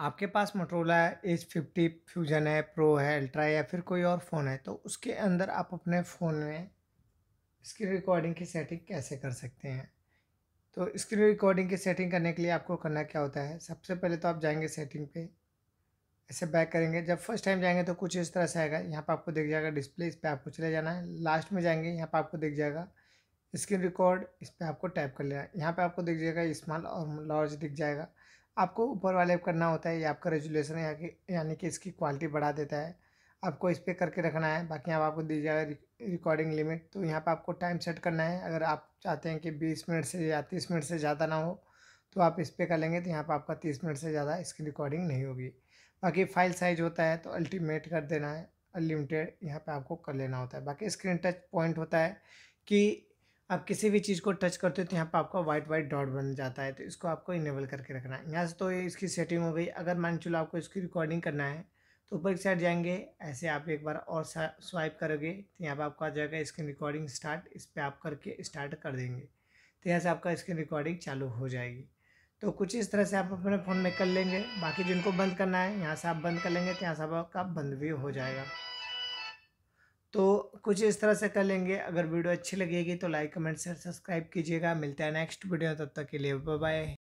आपके पास Motorola Edge fifty Fusion है प्रो है अल्ट्रा है या फिर कोई और फ़ोन है तो उसके अंदर आप अपने फ़ोन में स्क्रीन रिकॉर्डिंग की सेटिंग कैसे कर सकते हैं तो स्क्रीन रिकॉर्डिंग की सेटिंग करने के लिए आपको करना क्या होता है सबसे पहले तो आप जाएंगे सेटिंग पे ऐसे बैक करेंगे जब फर्स्ट टाइम जाएंगे तो कुछ इस तरह से आएगा यहाँ पर आपको दिख जाएगा डिस्प्ले इस पर आपको चले जाना है लास्ट में जाएंगे यहाँ पर आपको दिख जाएगा स्क्रीन रिकॉर्ड इस पर आपको टैप कर लेना है यहाँ पर आपको दिख जाएगा स्मॉल और लार्ज दिख जाएगा आपको ऊपर वाले करना होता है ये आपका रेजुलेशन है यानी कि इसकी क्वालिटी बढ़ा देता है आपको इस पर करके रखना है बाकी आप आपको दी जाएगा रिकॉर्डिंग लिमिट तो यहाँ पर आपको टाइम सेट करना है अगर आप चाहते हैं कि बीस मिनट से या तीस मिनट से ज़्यादा ना हो तो आप इस पर कर लेंगे तो यहाँ पर आपका तीस मिनट से ज़्यादा इसकी रिकॉर्डिंग नहीं होगी बाकी फाइल साइज होता है तो अल्टीमेट कर देना है अनलिमिटेड यहाँ पे आपको कर लेना होता है बाकी स्क्रीन टच पॉइंट होता है कि आप किसी भी चीज़ को टच करते हो तो यहाँ पर आपका वाइट वाइट डॉट बन जाता है तो इसको आपको इनेबल करके रखना है यहाँ से तो इसकी सेटिंग हो गई अगर मान चलो आपको इसकी रिकॉर्डिंग करना है तो ऊपर की साइड जाएंगे ऐसे आप एक बार और स्वाइप करोगे तो यहाँ पर आपको आ जाएगा स्क्रीन रिकॉर्डिंग स्टार्ट इस पर आप करके स्टार्ट कर देंगे तो यहाँ से आपका स्क्रीन रिकॉर्डिंग चालू हो जाएगी तो कुछ इस तरह से आप अपने फ़ोन में कर लेंगे बाकी जिनको बंद करना है यहाँ से आप बंद कर लेंगे तो यहाँ से आपका बंद भी हो जाएगा तो कुछ इस तरह से कर लेंगे अगर वीडियो अच्छी लगेगी तो लाइक कमेंट शेयर सब्सक्राइब कीजिएगा मिलता है नेक्स्ट वीडियो तब तक के लिए बाय